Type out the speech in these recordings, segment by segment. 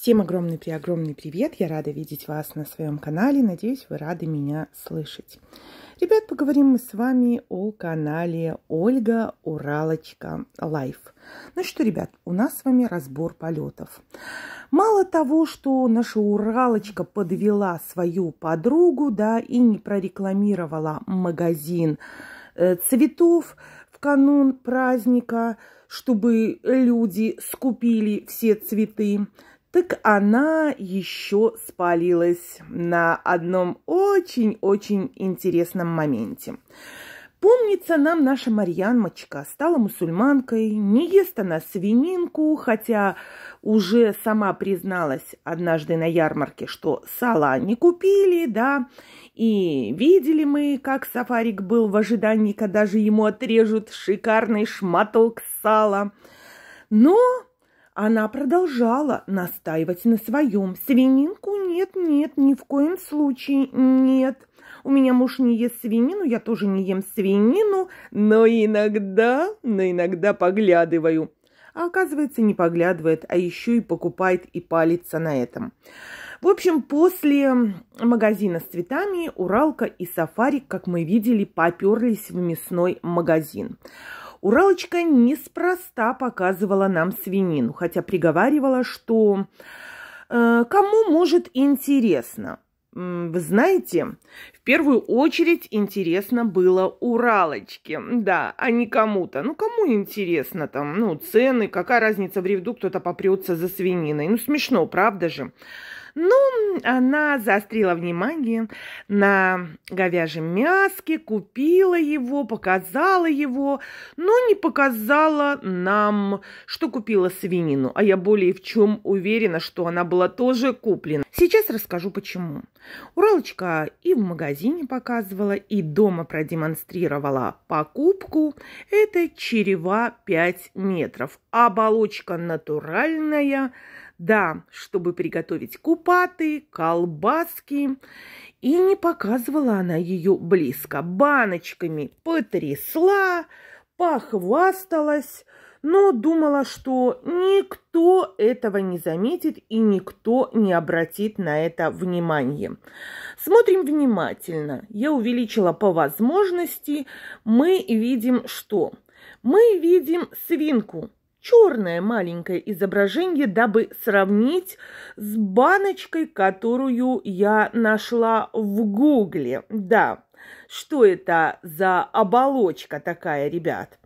Всем огромный-преогромный привет! Я рада видеть вас на своем канале. Надеюсь, вы рады меня слышать. Ребят, поговорим мы с вами о канале Ольга Уралочка Лайф. Ну что, ребят, у нас с вами разбор полетов. Мало того, что наша Уралочка подвела свою подругу, да, и не прорекламировала магазин э, цветов в канун праздника, чтобы люди скупили все цветы так она еще спалилась на одном очень-очень интересном моменте. Помнится нам наша Марьянмочка стала мусульманкой, не ест она свининку, хотя уже сама призналась однажды на ярмарке, что сала не купили, да, и видели мы, как Сафарик был в ожидании, когда же ему отрежут шикарный шматок сала. Но она продолжала настаивать на своем. Свининку нет, нет, ни в коем случае нет. У меня муж не ест свинину, я тоже не ем свинину, но иногда, но иногда поглядываю. А оказывается, не поглядывает, а еще и покупает и палится на этом. В общем, после магазина с цветами Уралка и Сафарик, как мы видели, поперлись в мясной магазин. Уралочка неспроста показывала нам свинину, хотя приговаривала, что э, кому может интересно. Вы знаете, в первую очередь интересно было Уралочке, да, а не кому-то. Ну, кому интересно там, ну, цены, какая разница в ревду кто-то попрется за свининой. Ну, смешно, правда же? Ну, она заострила внимание на говяжьем мяске, купила его, показала его, но не показала нам, что купила свинину, а я более в чем уверена, что она была тоже куплена. Сейчас расскажу почему. Уралочка и в магазине показывала, и дома продемонстрировала покупку. Это черева 5 метров, оболочка натуральная – да, чтобы приготовить купаты, колбаски. И не показывала она ее близко. Баночками потрясла, похвасталась, но думала, что никто этого не заметит и никто не обратит на это внимание. Смотрим внимательно. Я увеличила по возможности. Мы видим что? Мы видим свинку черное маленькое изображение, дабы сравнить с баночкой, которую я нашла в гугле. Да, что это за оболочка такая, ребят?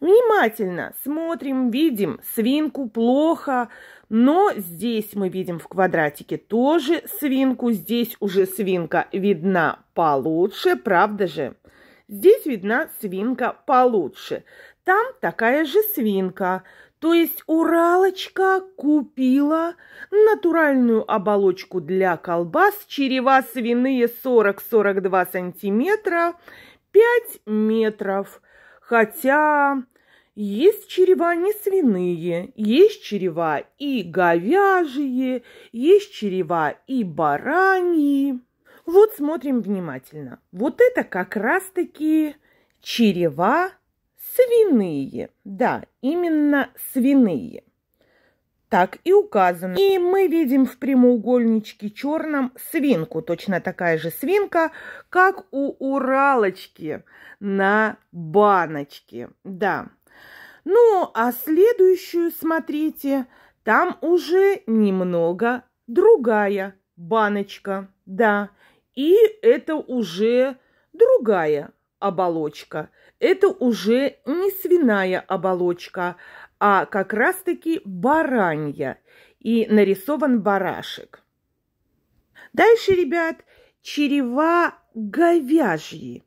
Внимательно смотрим, видим свинку плохо, но здесь мы видим в квадратике тоже свинку, здесь уже свинка видна получше, правда же? Здесь видна свинка получше. Там такая же свинка, то есть Уралочка купила натуральную оболочку для колбас, черева свиные 40-42 сантиметра, 5 метров. Хотя есть черева не свиные, есть черева и говяжьи, есть черева и бараньи. Вот смотрим внимательно. Вот это как раз-таки черева Свиные. Да, именно свиные. Так и указано. И мы видим в прямоугольничке черном свинку. Точно такая же свинка, как у Уралочки на баночке. Да. Ну, а следующую, смотрите, там уже немного другая баночка. Да. И это уже другая оболочка. Это уже не свиная оболочка, а как раз-таки баранья. И нарисован барашек. Дальше, ребят, черева говяжьи.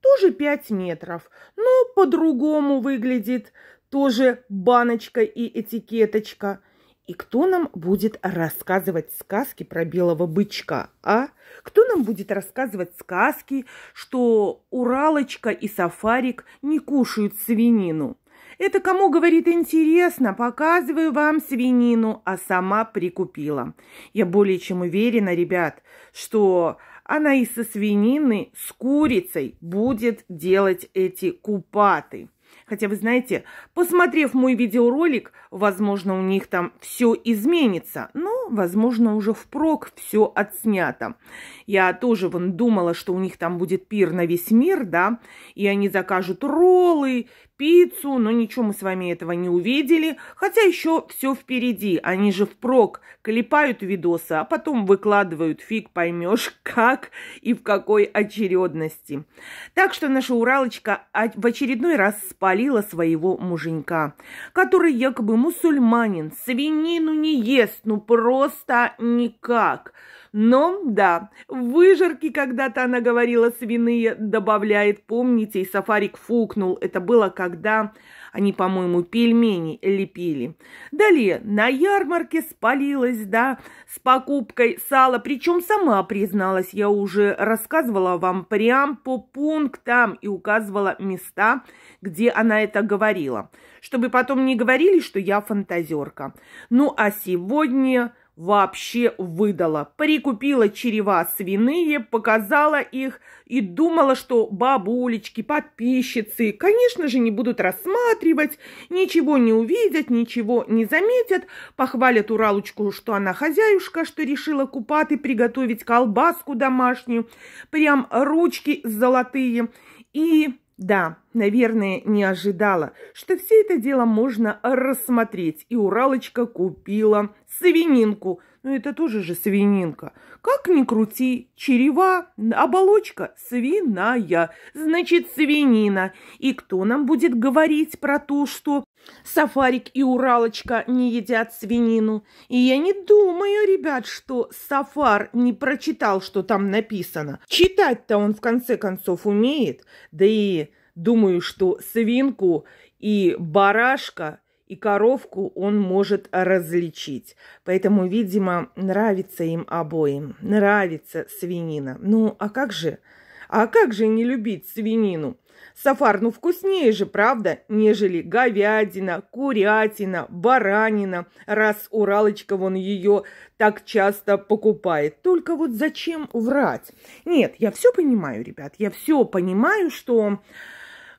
Тоже 5 метров, но по-другому выглядит. Тоже баночка и этикеточка – и кто нам будет рассказывать сказки про белого бычка, а? Кто нам будет рассказывать сказки, что Уралочка и Сафарик не кушают свинину? Это кому, говорит, интересно, показываю вам свинину, а сама прикупила. Я более чем уверена, ребят, что она и со свинины с курицей будет делать эти купаты. Хотя, вы знаете, посмотрев мой видеоролик, возможно, у них там все изменится, но, возможно, уже впрок все отснято. Я тоже вон думала, что у них там будет пир на весь мир, да, и они закажут роллы, пиццу, но ничего мы с вами этого не увидели. Хотя еще все впереди. Они же впрок клепают видосы, а потом выкладывают, фиг поймешь, как и в какой очередности. Так что наша Уралочка в очередной раз спалила своего муженька, который якобы мусульманин, свинину не ест, ну просто никак. Но, да, выжарки когда-то она говорила свиные, добавляет, помните, и Сафарик фукнул, это было когда они, по-моему, пельмени лепили. Далее, на ярмарке спалилась, да, с покупкой сала. Причем сама призналась, я уже рассказывала вам прям по пунктам и указывала места, где она это говорила. Чтобы потом не говорили, что я фантазерка. Ну, а сегодня вообще выдала. Прикупила черева свиные, показала их и думала, что бабулечки, подписчицы, конечно же, не будут рассматривать, ничего не увидят, ничего не заметят, похвалят Уралочку, что она хозяюшка, что решила купаты приготовить колбаску домашнюю, прям ручки золотые. И да, Наверное, не ожидала, что все это дело можно рассмотреть. И Уралочка купила свининку. Ну, это тоже же свининка. Как ни крути, черева, оболочка свиная, значит, свинина. И кто нам будет говорить про то, что Сафарик и Уралочка не едят свинину? И я не думаю, ребят, что Сафар не прочитал, что там написано. Читать-то он, в конце концов, умеет. Да и Думаю, что свинку и барашка и коровку он может различить. Поэтому, видимо, нравится им обоим. Нравится свинина. Ну, а как же? А как же не любить свинину? Сафар, ну вкуснее же, правда, нежели говядина, курятина, баранина, раз Уралочка вон ее так часто покупает. Только вот зачем врать? Нет, я все понимаю, ребят, я все понимаю, что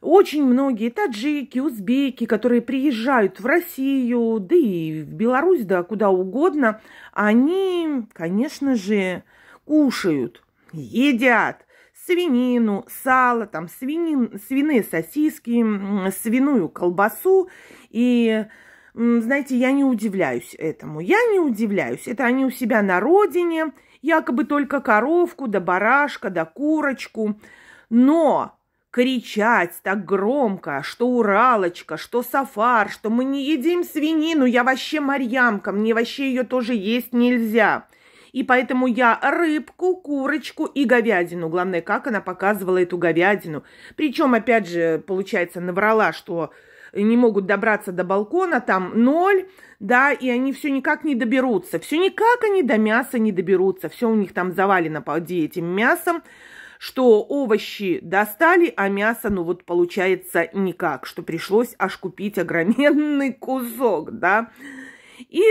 очень многие таджики, узбеки, которые приезжают в Россию, да и в Беларусь, да куда угодно, они, конечно же, кушают, едят свинину, сало, там свинин, свиные сосиски, свиную колбасу. И, знаете, я не удивляюсь этому. Я не удивляюсь. Это они у себя на родине, якобы только коровку, да барашка, да курочку. Но кричать так громко, что Уралочка, что Сафар, что мы не едим свинину, я вообще марьямка, мне вообще ее тоже есть нельзя. И поэтому я рыбку, курочку и говядину. Главное, как она показывала эту говядину. Причем, опять же, получается, набрала, что не могут добраться до балкона, там ноль, да, и они все никак не доберутся. Все никак они до мяса не доберутся. Все у них там завалено по этим мясом что овощи достали, а мясо, ну вот получается никак, что пришлось аж купить огроменный кусок, да. И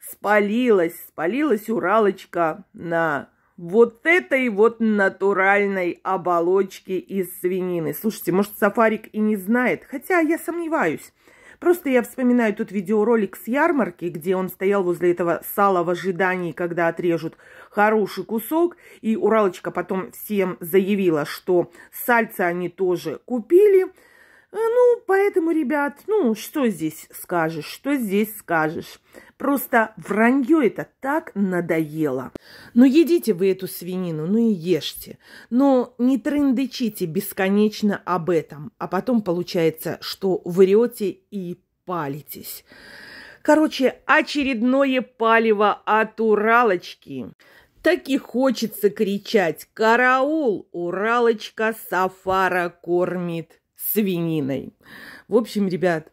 спалилась, спалилась Уралочка на вот этой вот натуральной оболочке из свинины. Слушайте, может, Сафарик и не знает, хотя я сомневаюсь. Просто я вспоминаю тот видеоролик с ярмарки, где он стоял возле этого сала в ожидании, когда отрежут хороший кусок, и Уралочка потом всем заявила, что сальца они тоже купили – Э, ну, поэтому, ребят, ну, что здесь скажешь, что здесь скажешь. Просто вранье это так надоело. Ну, едите вы эту свинину, ну и ешьте. Но не трындычите бесконечно об этом, а потом получается, что врете и палитесь. Короче, очередное палево от Уралочки. Так и хочется кричать «Караул! Уралочка Сафара кормит!» свининой. В общем, ребят,